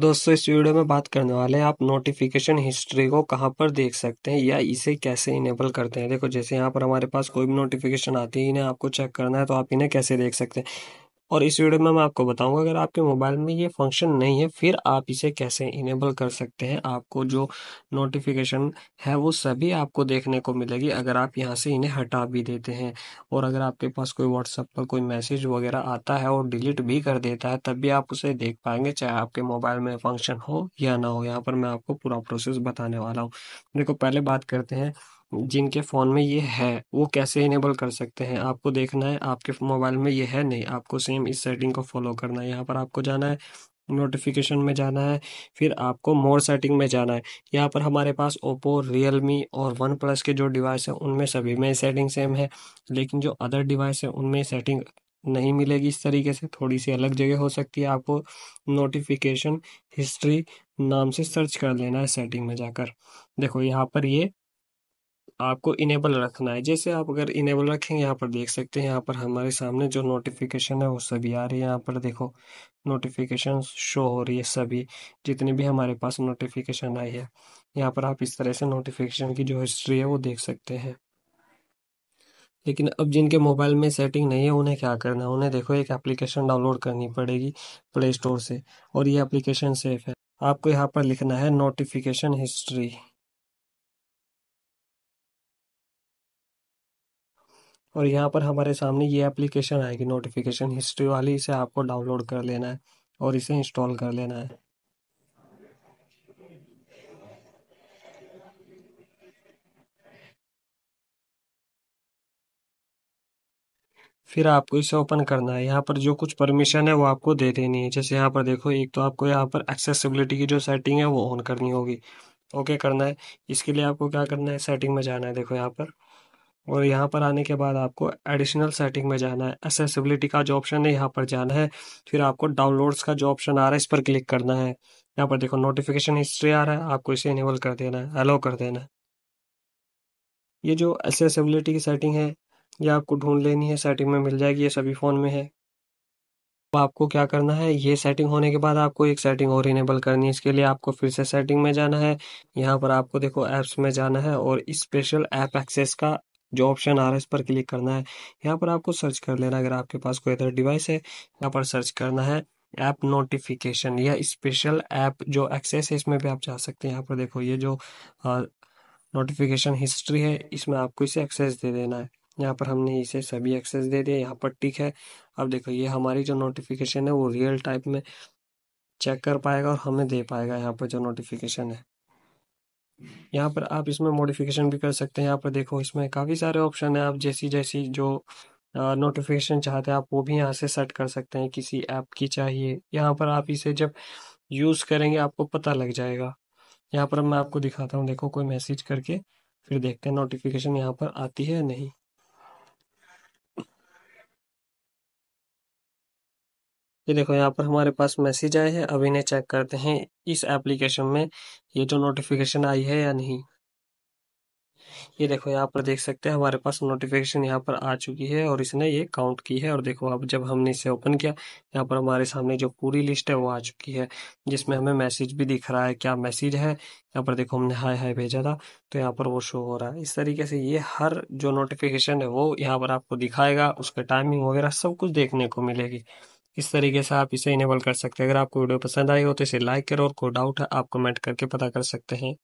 दोस्तों इस वीडियो में बात करने वाले हैं आप नोटिफिकेशन हिस्ट्री को कहाँ पर देख सकते हैं या इसे कैसे इनेबल करते हैं देखो जैसे यहाँ पर हमारे पास कोई भी नोटिफिकेशन आती है इन्हें आपको चेक करना है तो आप इन्हें कैसे देख सकते हैं और इस वीडियो में मैं आपको बताऊंगा अगर आपके मोबाइल में ये फंक्शन नहीं है फिर आप इसे कैसे इनेबल कर सकते हैं आपको जो नोटिफिकेशन है वो सभी आपको देखने को मिलेगी अगर आप यहाँ से इन्हें हटा भी देते हैं और अगर आपके पास कोई व्हाट्सएप पर कोई मैसेज वगैरह आता है और डिलीट भी कर देता है तब भी आप उसे देख पाएंगे चाहे आपके मोबाइल में फंक्शन हो या ना हो यहाँ पर मैं आपको पूरा प्रोसेस बताने वाला हूँ देखो पहले बात करते हैं जिनके फ़ोन में ये है वो कैसे इनेबल कर सकते हैं आपको देखना है आपके मोबाइल में ये है नहीं आपको सेम इस सेटिंग को फॉलो करना है यहाँ पर आपको जाना है नोटिफिकेशन में जाना है फिर आपको मोर सेटिंग में जाना है यहाँ पर हमारे पास ओप्पो रियलमी और वन प्लस के जो डिवाइस हैं उनमें सभी में सेटिंग सेम है लेकिन जो अदर डिवाइस है उनमें सेटिंग नहीं मिलेगी इस तरीके से थोड़ी सी अलग जगह हो सकती है आपको नोटिफिकेशन हिस्ट्री नाम से सर्च कर लेना है सेटिंग में जाकर देखो यहाँ पर ये आपको इनेबल रखना है जैसे आप अगर इनेबल रखेंगे यहाँ पर देख सकते हैं यहाँ पर हमारे सामने जो नोटिफिकेशन है वो सभी आ रही है यहाँ पर देखो नोटिफिकेशन शो हो रही है सभी जितनी भी हमारे पास नोटिफिकेशन आई है यहाँ पर आप इस तरह से नोटिफिकेशन की जो हिस्ट्री है वो देख सकते हैं लेकिन अब जिनके मोबाइल में सेटिंग नहीं है उन्हें क्या करना है उन्हें देखो एक एप्लीकेशन डाउनलोड करनी पड़ेगी प्ले स्टोर से और ये एप्लीकेशन सेफ है आपको यहाँ पर लिखना है नोटिफिकेशन हिस्ट्री और यहाँ पर हमारे सामने ये एप्लीकेशन आएगी नोटिफिकेशन हिस्ट्री वाली इसे आपको डाउनलोड कर लेना है और इसे इंस्टॉल कर लेना है फिर आपको इसे ओपन करना है यहाँ पर जो कुछ परमिशन है वो आपको दे देनी है जैसे यहाँ पर देखो एक तो आपको यहाँ पर एक्सेसिबिलिटी की जो सेटिंग है वो ऑन करनी होगी ओके करना है इसके लिए आपको क्या करना है सेटिंग में जाना है देखो यहाँ पर और यहाँ पर आने के बाद आपको एडिशनल सेटिंग में जाना है एसेसिबिलिटी का जो ऑप्शन है यहाँ पर जाना है फिर आपको डाउनलोड्स का जो ऑप्शन आ रहा है इस पर क्लिक करना है यहाँ पर देखो नोटिफिकेशन हिस्ट्री आ रहा है आपको इसे इनेबल कर देना है अलाउ कर देना है ये जो एसेसिबिलिटी की सेटिंग है ये आपको ढूंढ लेनी है सेटिंग में मिल जाएगी ये सभी फ़ोन में है अब आपको क्या करना है ये सेटिंग होने के बाद आपको एक सेटिंग और इनेबल करनी है इसके लिए आपको फिर से सेटिंग में जाना है यहाँ पर आपको देखो ऐप्स में जाना है और स्पेशल ऐप एक्सेस का जो ऑप्शन आ रहा है इस पर क्लिक करना है यहाँ पर आपको सर्च कर लेना अगर आपके पास कोई अदर डिवाइस है यहाँ पर सर्च करना है ऐप नोटिफिकेशन या स्पेशल ऐप जो एक्सेस है इसमें भी आप जा सकते हैं यहाँ पर देखो ये जो नोटिफिकेशन हिस्ट्री है इसमें आपको इसे एक्सेस दे देना है यहाँ पर हमने इसे सभी एक्सेस दे दिया यहाँ पर टिक है अब देखो ये हमारी जो नोटिफिकेशन है वो रियल टाइप में चेक कर पाएगा और हमें दे पाएगा यहाँ पर जो नोटिफिकेशन है यहाँ पर आप इसमें मॉडिफिकेशन भी कर सकते हैं यहाँ पर देखो इसमें काफ़ी सारे ऑप्शन हैं आप जैसी जैसी जो नोटिफिकेशन चाहते हैं आप वो भी यहाँ से सेट कर सकते हैं किसी ऐप की चाहिए यहाँ पर आप इसे जब यूज़ करेंगे आपको पता लग जाएगा यहाँ पर मैं आपको दिखाता हूँ देखो कोई मैसेज करके फिर देखते हैं नोटिफिकेशन यहाँ पर आती है नहीं ये देखो यहाँ पर हमारे पास मैसेज आए हैं अब इन्हें चेक करते हैं इस एप्लीकेशन में ये जो नोटिफिकेशन आई है या नहीं ये देखो यहाँ पर देख सकते हैं हमारे पास नोटिफिकेशन यहाँ पर आ चुकी है और इसने ये काउंट की है और देखो अब जब हमने इसे ओपन किया यहाँ पर हमारे सामने जो पूरी लिस्ट है वो आ चुकी है जिसमें हमें मैसेज भी दिख रहा है क्या मैसेज है यहाँ पर देखो हमने हाय हाय भेजा था तो यहाँ पर वो शो हो रहा है इस तरीके से ये हर जो नोटिफिकेशन है वो यहाँ पर आपको दिखाएगा उसका टाइमिंग वगैरह सब कुछ देखने को मिलेगी इस तरीके से आप इसे इनेबल कर सकते हैं अगर आपको वीडियो पसंद आई हो तो इसे लाइक करो और कोई डाउट है आप कमेंट करके पता कर सकते हैं